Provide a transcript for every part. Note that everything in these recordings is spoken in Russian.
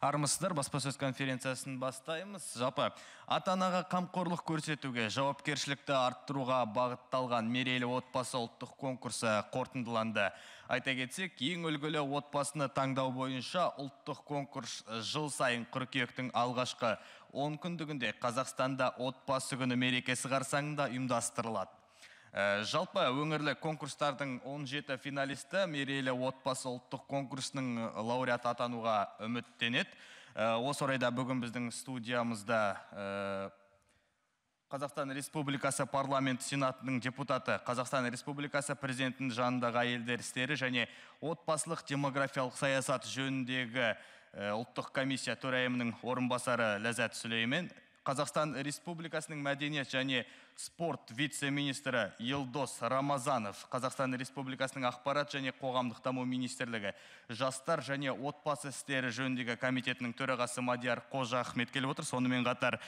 армысыздар баспасөз конференциясын бастаймыз жалпы ата анаға қамқорлық көрсетуге жауапкершілікті арттыруға бағытталған мерейлі отбасы ұлттық конкурсы қорытындыланды айта кетсек ең үлгілі отбасыны таңдау бойынша ұлттық конкурс э, жыл сайын қыркүйектің алғашқы он күндігінде қазақстанда отбасы күні мерекесі қарсаңында ұйымдастырылады Э, жалпы өңірлік конкурстардың 17 финалисті мерейлі отбасы ұлттық конкурсының э, лауреаты атануға үміттенеді э, осы орайда бүгін біздің студиямызда қазақстан республикасы парламент сенатының депутаты қазақстан республикасы президентінің жанындағы әйелдер істері және отбасылық демографиялық саясат жөніндегі ұлттық комиссия төрайымының орынбасары ләззат сүлеймен қазақстан республикасының мәдениет және спорт вице министрі елдос рамазанов қазақстан республикасының ақпарат және қоғамдық даму министрлігі жастар және отбасы істері жөніндегі комитетінің төрағасы мадияр қожа ахмет келіп отыр сонымен қатар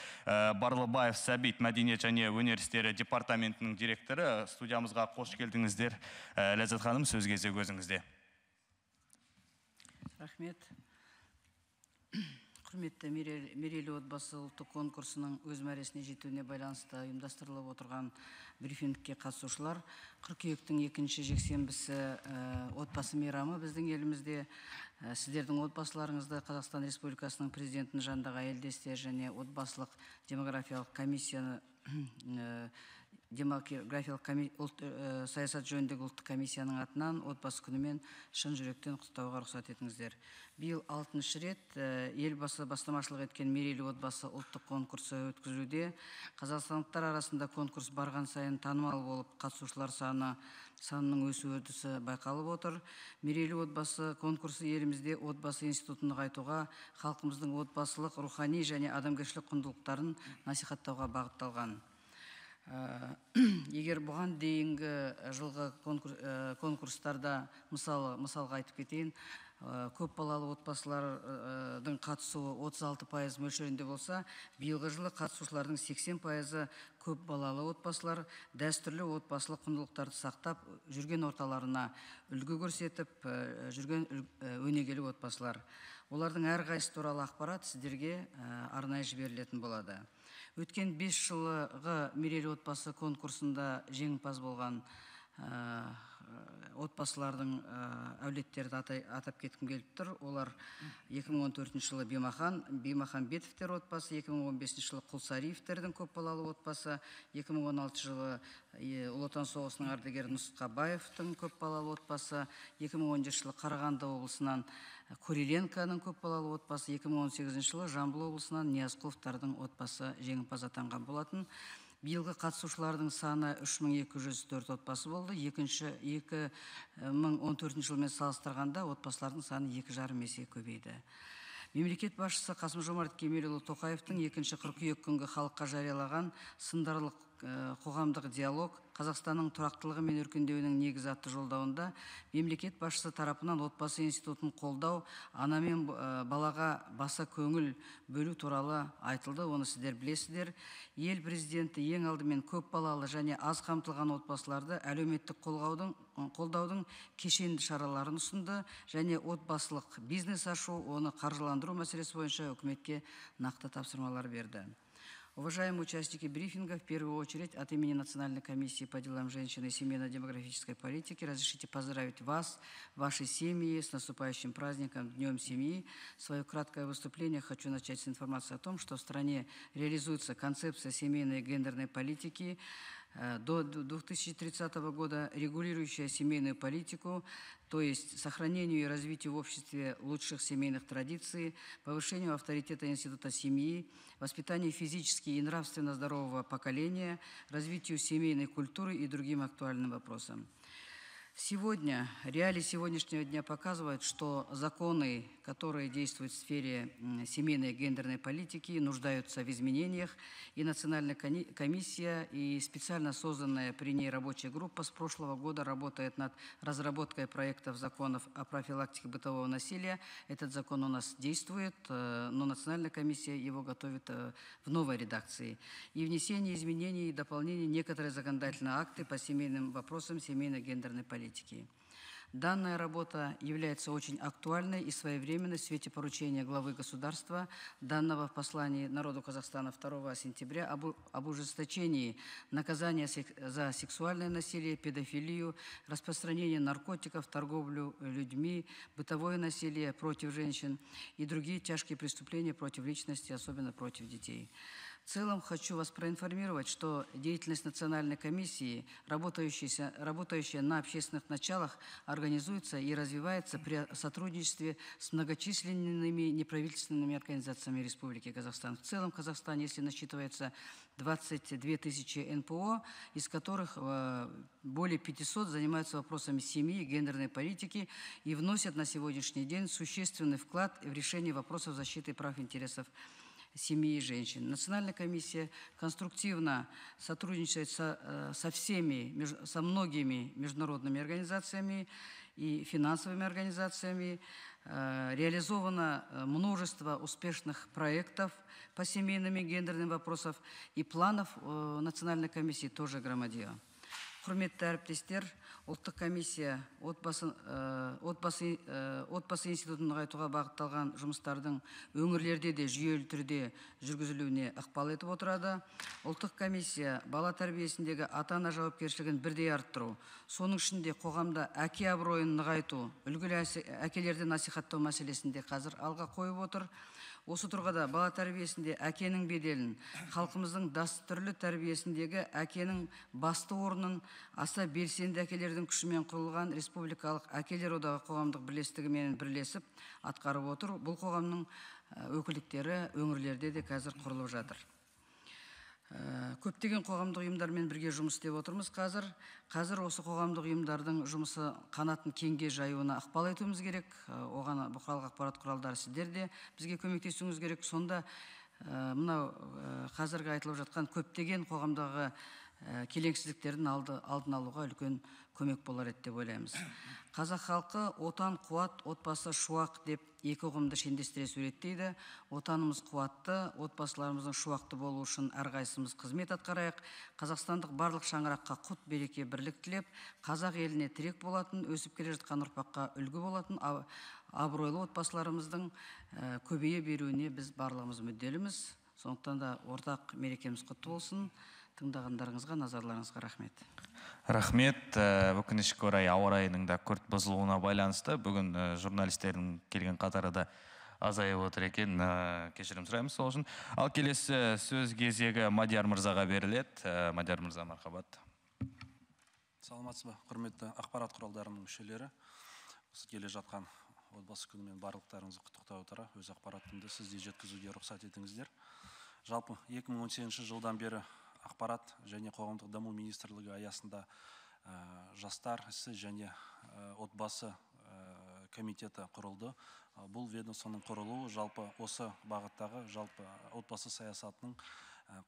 барлыбаев сәбит мәдениет және өнер істері департаментінің директоры студиямызға қош келдіңіздер ә, ләззат ханым сөз кезегі өзіңізде рахмет құрметті мерейлі отбасы ұлттық конкурсының өз мәресіне жетуіне байланысты ұйымдастырылып отырған брифингке қатысушылар қыркүйектің екінші жексенбісі э, отбасы мейрамы біздің елімізде ә, сіздердің отбасыларыңызды қазақстан республикасының президентінің жанындағы әйелдестер және отбасылық демографиялық комиссияны э, демографиялық ұлт, ә, саясат жөніндегі ұлттық комиссияның атынан отбасы күнімен шын жүректен құттықтауға рұқсат етіңіздер биыл алтыншы рет ә, елбасы бастамашылық еткен мерейлі отбасы ұлттық конкурсы өткізілуде қазақстандықтар арасында конкурс барған сайын танымал болып қатысушылар саны санының өсу үрдісі байқалып отыр мерейлі отбасы конкурсы елімізде отбасы институтын нығайтуға халқымыздың отбасылық рухани және адамгершілік құндылықтарын насихаттауға бағытталған Ә, егер бұған дейінгі жылғы ә, конкурстарда мысалы мысалға айтып кетейін ә, балалы отбасылардың қатысуы 36 пайыз мөлшерінде болса биылғы жылы қатысушылардың 80 пайызы балалы отбасылар дәстүрлі отбасылық құндылықтарды сақтап жүрген орталарына үлгі көрсетіп жүрген өнегелі отбасылар олардың әрқайсысы туралы ақпарат сіздерге арнайы жіберілетін болады өткен 5 жылғы мерейлі отбасы конкурсында жеңімпаз болған э, Э, отбасылардың э, әулеттерді атай, атап кеткім келіп тұр олар 2014 жылы бимахан бимаханбетовтер отбасы 2015 жылы құлсариевтердің көпбалалы отбасы 2016 жылы ұлы отан соғысының ардагері нұсқабаевтың көпбалалы отбасы 2017 жылы қарағанды облысынан э, куриленконың көпбалалы отбасы 2018 жылы жамбыл облысынан ниязқұловтардың отбасы жеңімпаз атанған болатын биылғы қатысушылардың саны 3204 отбасы болды екінші 2014 э, жылмен салыстырғанда отбасылардың саны екі жарым есе көбейді мемлекет басшысы қасым жомарт кемелұлы тоқаевтың екінші қыркүйек күнгі халыққа жариялаған сындарлық э, қоғамдық диалог қазақстанның тұрақтылығы мен өркендеуінің негізі атты жолдауында мемлекет басшысы тарапынан отбасы институтын қолдау ана мен э, балаға баса көңіл бөлу туралы айтылды оны сіздер білесіздер ел президенті ең алдымен көп балалы және аз қамтылған отбасыларды әлеуметтік қолғаудың қолдаудың кешенді шараларын ұсынды және отбасылық бизнес ашу оны қаржыландыру мәселесі бойынша үкіметке нақты тапсырмалар берді Уважаемые участники брифинга, в первую очередь от имени Национальной комиссии по делам женщин и семейно-демографической политики разрешите поздравить вас, ваши семьи с наступающим праздником Днем семьи. Свое краткое выступление хочу начать с информации о том, что в стране реализуется концепция семейной и гендерной политики, Э, до 2030 года регулирующая семейную политику, то есть сохранению и развитию в обществе лучших семейных традиций, повышению авторитета института семьи, воспитанию физически и нравственно здорового поколения, развитию семейной культуры и другим актуальным вопросам. Сегодня, реалии сегодняшнего дня показывают, что законы которые действуют в сфере семейной и гендерной политики, нуждаются в изменениях, и Национальная комиссия и специально созданная при ней рабочая группа с прошлого года работает над разработкой проектов законов о профилактике бытового насилия. Этот закон у нас действует, э, но Национальная комиссия его готовит э, в новой редакции. И внесение изменений и дополнений некоторые законодательные акты по семейным вопросам семейно-гендерной политики. Данная работа является очень актуальной и своевременной в свете поручения главы государства, данного в послании народу Казахстана 2 сентября об, об ужесточении наказания за сексуальное насилие, педофилию, распространение наркотиков, торговлю людьми, бытовое насилие против женщин и другие тяжкие преступления против личности, особенно против детей. В целом хочу вас проинформировать, что деятельность Национальной комиссии, работающая на общественных началах, организуется и развивается при сотрудничестве с многочисленными неправительственными организациями Республики Казахстан. В целом Казахстан, если насчитывается 22 тысячи НПО, из которых э, более 500 занимаются вопросами семьи, гендерной политики и вносят на сегодняшний день существенный вклад в решение вопросов защиты прав и интересов семьи и женщин. Национальная комиссия конструктивно сотрудничает со, э, со всеми, со многими международными организациями и финансовыми организациями. Э, реализовано э, множество успешных проектов по семейным и гендерным вопросам и планов Национальной комиссии тоже громадья. құрметті әріптестер ұлттық комиссия отбасы, ә, отбасы, ә, отбасы институтын нығайтуға бағытталған жұмыстардың өңірлерде де жүйелі түрде жүргізілуіне ықпал етіп отырады ұлттық комиссия бала тәрбиесіндегі ата ана жауапкершілігін бірдей арттыру соның ішінде қоғамда әке абыройын нығайту үлгілі әкелерді насихаттау мәселесінде қазір алға қойып отыр осы тұрғыда бала тәрбиесінде әкенің беделін халқымыздың дәстүрлі тәрбиесіндегі әкенің басты орнын аса белсенді әкелердің күшімен құрылған республикалық әкелер одағы қоғамдық бірлестігімен бірлесіп атқарып отыр бұл қоғамның өкілдіктері өңірлерде де қазір құрылып жатыр Э, көптеген қоғамдық ұйымдармен бірге жұмыс істеп отырмыз қазір қазір осы қоғамдық ұйымдардың жұмысы қанатын кеңге жаюына ықпал етуіміз керек э, оған бұқаралық ақпарат құралдары сіздер де бізге көмектесуіңіз керек сонда ә, мынау қазіргі айтылып жатқан көптеген қоғамдағы ә, келеңсіздіктердің алды, алдын алуға үлкен көмек болар еді деп ойлаймыз қазақ халқы отан қуат отбасы шуақ деп екі ұғымды шендестіре суреттейді отанымыз қуатты отбасыларымыздың шуақты болуы үшін әрқайсымыз қызмет атқарайық қазақстандық барлық шаңыраққа құт береке бірлік тілеп қазақ еліне тірек болатын өсіп келе жатқан ұрпаққа үлгі болатын абыройлы отбасыларымыздың ә, көбейе беруіне біз барлығымыз мүдделіміз сондықтан да ортақ мерекеміз құтты болсын тыңдағандарыңызға назарларыңызға рахмет рахмет э, өкінішке орай ауа райының да күрт бұзылуына байланысты бүгін э, журналистердің келген қатары да азайып отыр екен э, кешірім сұраймыз сол үшін ал келесі сөз кезегі мадияр мырзаға беріледі мадияр мырза мархабат саламатсыз ба құрметті ақпарат құралдарының мүшелері осы келе жатқан отбасы күнімен барлықтарыңызды құттықтай отыра өз ақпаратымды сізде жеткізуге рұқсат етіңіздер жалпы 2018 жылдан бері ақпарат және қоғамдық даму министрлігі аясында жастар ісі және отбасы комитеті құрылды бұл ведомствоның құрылуы жалпы осы бағыттағы жалпы отбасы саясатының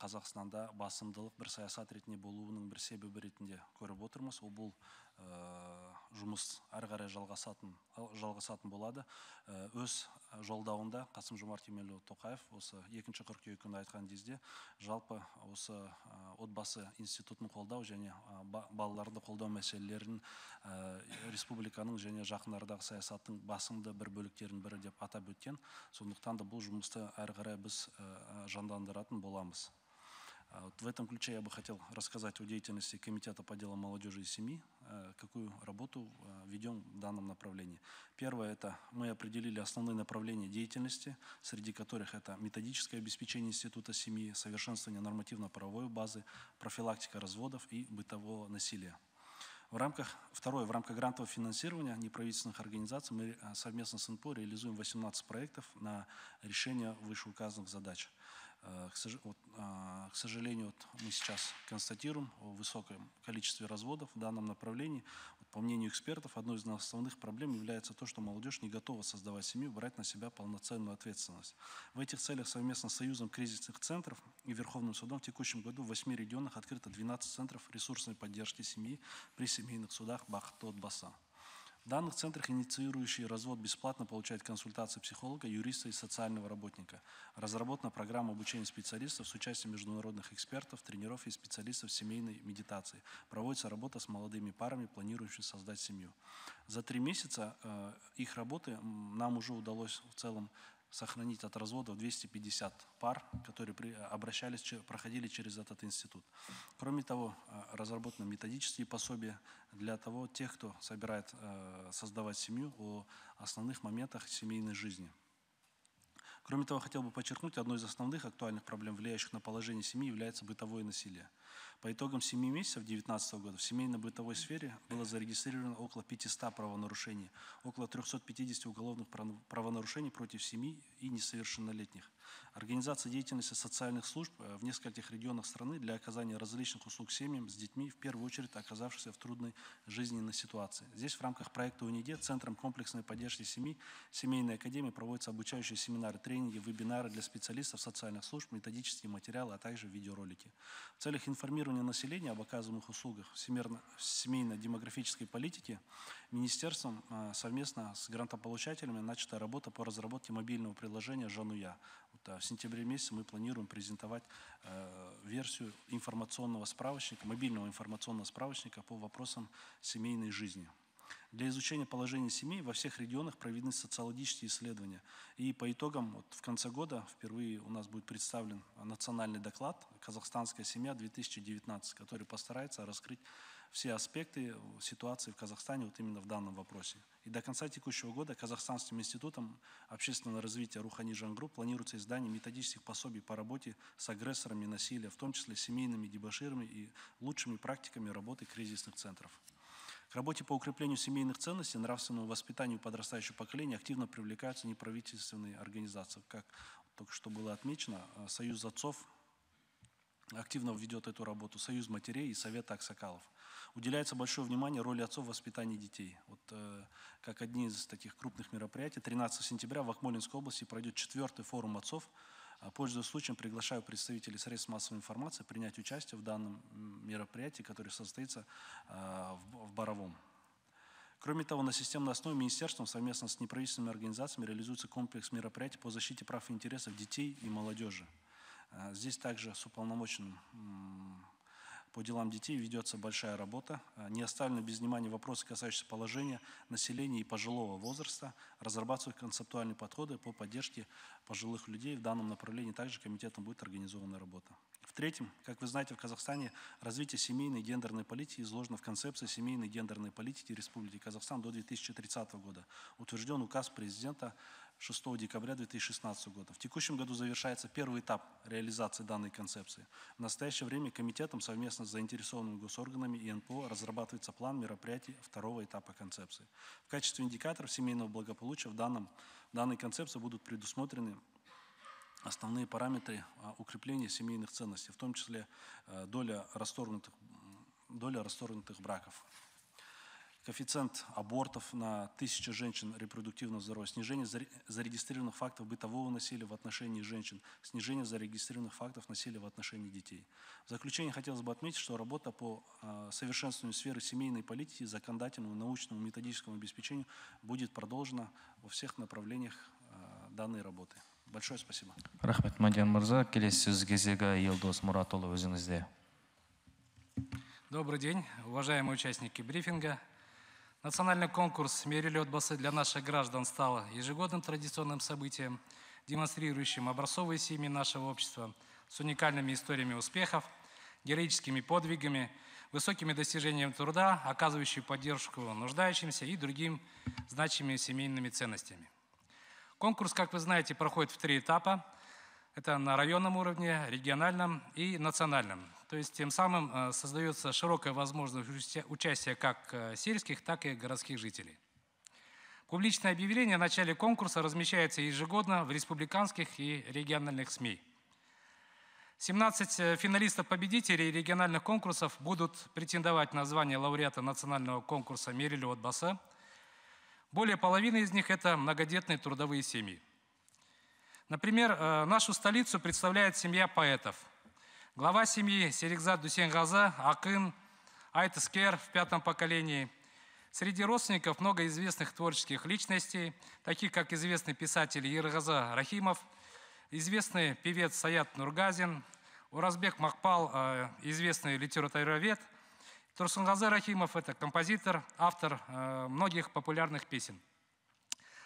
қазақстанда басымдылық бір саясат ретінде болуының бір себебі ретінде көріп отырмыз ол бұл Э, жұмыс әрі қарай жалғасатын, жалғасатын болады э, өз жолдауында қасым жомарт кемелұлы тоқаев осы екінші қыркүйек күні айтқан кезде жалпы осы э, отбасы институтын қолдау және балаларды қолдау мәселелерін республиканың және жақын арадағы саясаттың басымды бір бөліктерінің бірі деп атап өткен сондықтан да бұл жұмысты әрі қарай біз жандандыратын боламыз А вот в этом ключе я бы хотел рассказать о деятельности Комитета по делам молодежи и семьи, э, какую работу э, ведем в данном направлении. Первое – это мы определили основные направления деятельности, среди которых это методическое обеспечение института семьи, совершенствование нормативно-правовой базы, профилактика разводов и бытового насилия. В рамках, второе, в рамках грантового финансирования неправительственных организаций мы э, совместно с НПО реализуем 18 проектов на решение вышеуказанных задач. задач. Э, а, к сожалению, вот мы сейчас констатируем о высоком количестве разводов в данном направлении. Вот по мнению экспертов, одной из основных проблем является то, что молодежь не готова создавать семью, брать на себя полноценную ответственность. В этих целях совместно с Союзом кризисных центров и Верховным судом в текущем году в 8 регионах открыто 12 центров ресурсной поддержки семьи при семейных судах Бахтот-Баса. В данных центрах инициирующие развод бесплатно получают консультации психолога, юриста и социального работника. Разработана программа обучения специалистов с участием международных экспертов, тренеров и специалистов семейной медитации. Проводится работа с молодыми парами, планирующими создать семью. За три месяца э, их работы нам уже удалось в целом сохранить от разводов 250 пар, которые э, обращались, проходили через этот институт. Кроме того, э, разработаны методические пособия для того, тех, кто собирает э, создавать семью, о основных моментах семейной жизни. Кроме того, хотел бы подчеркнуть, одной из основных актуальных проблем, влияющих на положение семьи, является бытовое насилие. По итогам 7 месяцев 2019 года в семейно-бытовой сфере было зарегистрировано около 500 правонарушений, около 350 уголовных правонарушений против семьи и несовершеннолетних. Организация деятельности социальных служб э, в нескольких регионах страны для оказания различных услуг семьям с детьми, в первую очередь оказавшихся в трудной жизненной ситуации. Здесь в рамках проекта УНИДЕ Центром комплексной поддержки семьи Семейной академии проводятся обучающие семинары, тренинги, вебинары для специалистов социальных служб, методические материалы, а также видеоролики. В целях информирования населения об оказываемых услугах в семейно-демографической политике. Министерством э, совместно с грантополучателями начата работа по разработке мобильного приложения «Жануя». А в сентябре месяце мы планируем презентовать э, версию информационного справочника, мобильного информационного справочника по вопросам семейной жизни. Для изучения положения семей во всех регионах проведены социологические исследования. И по итогам вот, в конце года впервые у нас будет представлен национальный доклад «Казахстанская семья-2019», который постарается раскрыть все аспекты ситуации в Казахстане вот именно в данном вопросе. И до конца текущего года Казахстанским институтом общественного развития Рухани Жангру планируется издание методических пособий по работе с агрессорами насилия, в том числе семейными дебаширами и лучшими практиками работы кризисных центров. К работе по укреплению семейных ценностей, нравственному воспитанию подрастающего поколения активно привлекаются неправительственные организации. Как только что было отмечено, э, Союз отцов активно ведет эту работу, Союз матерей и Совет аксакалов – Уделяется большое внимание роли отцов в воспитании детей. Вот э, как одни из таких крупных мероприятий, 13 сентября в Акмолинской области пройдет четвертый форум отцов. А, пользуясь случаем, приглашаю представителей средств массовой информации принять участие в данном мероприятии, которое состоится э, в, в Боровом. Кроме того, на системной основе министерством совместно с неправительственными организациями реализуется комплекс мероприятий по защите прав и интересов детей и молодежи. А, здесь также с уполномоченным по делам детей ведется большая работа. Э, не оставлены без внимания вопросы, касающиеся положения населения и пожилого возраста. Разрабатываются концептуальные подходы по поддержке пожилых людей. В данном направлении также комитетом будет организована работа. В-третьем, как вы знаете, в Казахстане развитие семейной гендерной политики изложено в концепции семейной гендерной политики Республики Казахстан до 2030 года. Утвержден указ президента 6 декабря 2016 года. В текущем году завершается первый этап реализации данной концепции. В настоящее время комитетом совместно с заинтересованными госорганами и НПО разрабатывается план мероприятий второго этапа концепции. В качестве индикаторов семейного благополучия в данном, данной концепции будут предусмотрены основные параметры а, укрепления семейных ценностей, в том числе э, доля расторгнутых, доля расторгнутых браков коэффициент абортов на тысячу женщин репродуктивного здоровья, снижение зарегистрированных фактов бытового насилия в отношении женщин, снижение зарегистрированных фактов насилия в отношении детей. В заключение хотелось бы отметить, что работа по а, совершенствованию сферы семейной политики, законодательному, научному, методическому обеспечению будет продолжена во всех направлениях а, данной работы. Большое спасибо. Рахмет Мадиан Мырза. Келесі сөз кезегі Елдос Муратұлы Добрый день, уважаемые участники брифинга. Национальный конкурс «Мерилетбасы» для наших граждан стал ежегодным традиционным событием, демонстрирующим образцовые семьи нашего общества с уникальными историями успехов, героическими подвигами, высокими достижениями труда, оказывающими поддержку нуждающимся и другим значимыми семейными ценностями. Конкурс, как вы знаете, проходит в три этапа – это на районном уровне, региональном и национальном. То есть тем самым э, создается широкая возможность участия как э, сельских, так и городских жителей. Публичное объявление о начале конкурса размещается ежегодно в республиканских и региональных СМИ. 17 э, финалистов-победителей региональных конкурсов будут претендовать на звание лауреата национального конкурса «Мерилю от Баса». Более половины из них – это многодетные трудовые семьи. Например, э, нашу столицу представляет семья поэтов. Глава семьи Серикзат Дусенгаза, Акын, Айт Искер в пятом поколении. Среди родственников много известных творческих личностей, таких как известный писатель Ергаза Рахимов, известный певец Саят Нургазин, Уразбек Макпал, э, известный литературовед. Турсунгаза Рахимов – это композитор, автор э, многих популярных песен.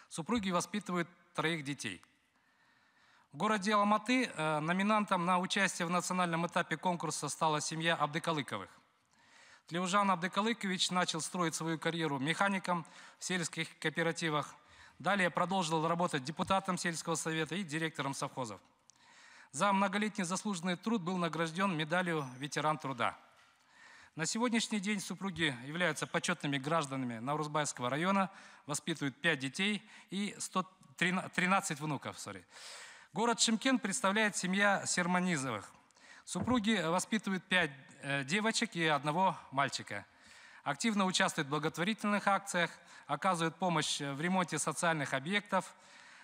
Супруги воспитывают троих детей – в городе Алматы э, номинантом на участие в национальном этапе конкурса стала семья Абдыкалыковых. Тлеужан Абдыкалыкович начал строить свою карьеру механиком в сельских кооперативах, далее продолжил работать депутатом сельского совета и директором совхозов. За многолетний заслуженный труд был награжден медалью «Ветеран труда». На сегодняшний день супруги являются почетными гражданами Наурузбайского района, воспитывают 5 детей и 113 внуков. Sorry. Город Шимкент представляет семья Серманизовых. Супруги воспитывают пять э, девочек и одного мальчика. Активно участвуют в благотворительных акциях, оказывают помощь э, в ремонте социальных объектов,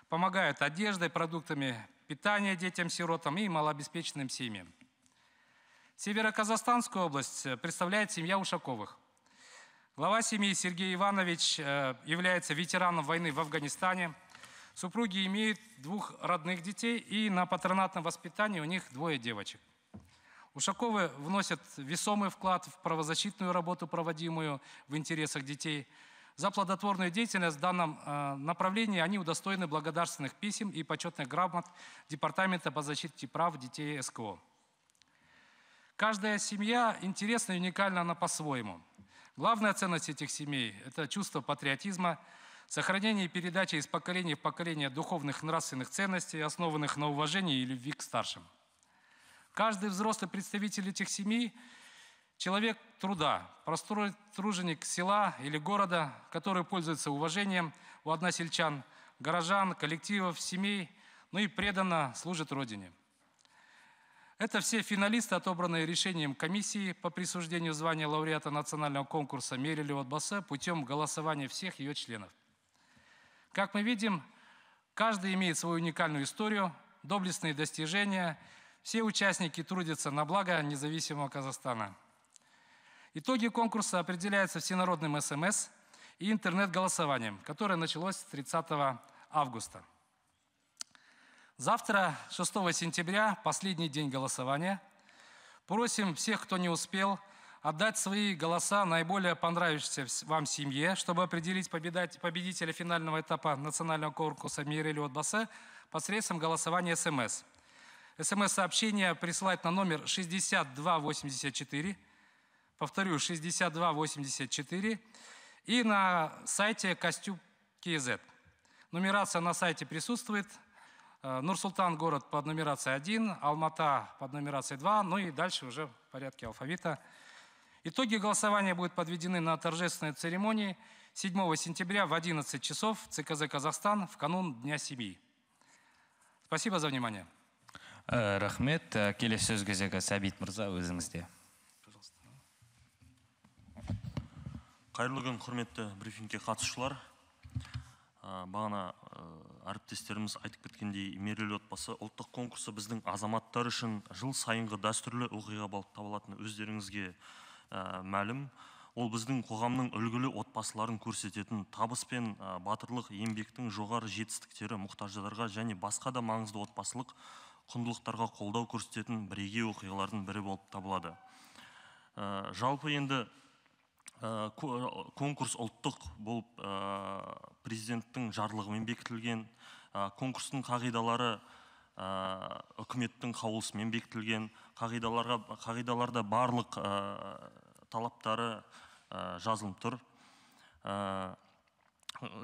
помогают одеждой, продуктами питания детям-сиротам и малообеспеченным семьям. Североказахстанскую область э, представляет семья Ушаковых. Глава семьи Сергей Иванович является ветераном войны в Афганистане – Супруги имеют двух родных детей, и на патронатном воспитании у них двое девочек. Ушаковы вносят весомый вклад в правозащитную работу, проводимую в интересах детей. За плодотворную деятельность в данном э, направлении они удостоены благодарственных писем и почетных грамот Департамента по защите прав детей СКО. Каждая семья интересна и уникальна она по-своему. Главная ценность этих семей – это чувство патриотизма – сохранение и передача из поколения в поколение духовных нравственных ценностей, основанных на уважении и любви к старшим. Каждый взрослый представитель этих семей – человек труда, простой труженик села или города, который пользуется уважением у односельчан, горожан, коллективов, семей, ну и преданно служит Родине. Это все финалисты, отобранные решением комиссии по присуждению звания лауреата национального конкурса Мерилева Отбаса путем голосования всех ее членов. Как мы видим, каждый имеет свою уникальную историю, доблестные достижения. Все участники трудятся на благо независимого Казахстана. Итоги конкурса определяются всенародным СМС и интернет-голосованием, которое началось 30 августа. Завтра, 6 сентября, последний день голосования. Просим всех, кто не успел – отдать свои голоса наиболее понравившейся вам семье, чтобы определить победителя финального этапа национального конкурса «Мир от Басе» посредством голосования СМС. СМС-сообщение присылать на номер 6284, повторю, 6284, и на сайте «Костюм КИЗ». Нумерация на сайте присутствует. Э, Нурсултан город под нумерацией 1, Алмата под нумерацией 2, ну и дальше уже в порядке алфавита – Итоги голосования будут подведены на торжественной церемонии 7 сентября в 11 часов в ЦКЗ «Казахстан» в канун Дня семьи. Спасибо за внимание. Э, рахмет э, келесі сөз кезегі сәбит мырза өзіңізде қайырлы күн құрметті брифингке қатысушылар э, бағана әріптестеріміз айтып кеткендей мерейлі отбасы ұлттық конкурсы біздің азаматтар үшін жыл сайынғы дәстүрлі оқиға болып табылатыны өздеріңізге Ә, мәлім ол біздің қоғамның үлгілі отбасыларын көрсететін табыс пен ә, батырлық еңбектің жоғары жетістіктері мұқтаждарға және басқа да маңызды отбасылық құндылықтарға қолдау көрсететін бірегей оқиғалардың бірі болып табылады ә, жалпы енді ә, конкурс ұлттық болып президенттің жарлығымен бекітілген конкурстың қағидалары үкіметтің қаулысымен бекітілген қағидаларға қағидаларда барлық талаптары ә, жазылып тұр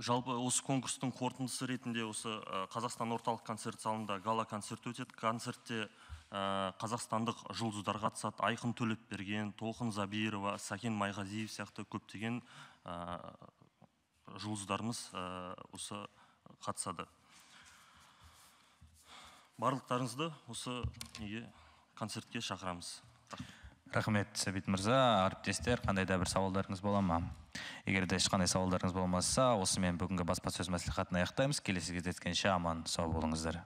жалпы осы конкурстың қорытындысы ретінде осы қазақстан орталық концерт залында гала концерт өтеді концертте қазақстандық жұлдыздар қатысады айқын төлепберген толқын забирова сәкен майғазиев сияқты көптеген жұлдыздарымыз осы қатысады барлықтарыңызды осы неге концертке шақырамыз рахмет сәбит мырза әріптестер қандай да бір сауалдарыңыз бола ма егер де ешқандай сауалдарыңыз болмаса осымен бүгінгі баспасөз мәслихатын аяқтаймыз келесі кездескенше аман сау болыңыздар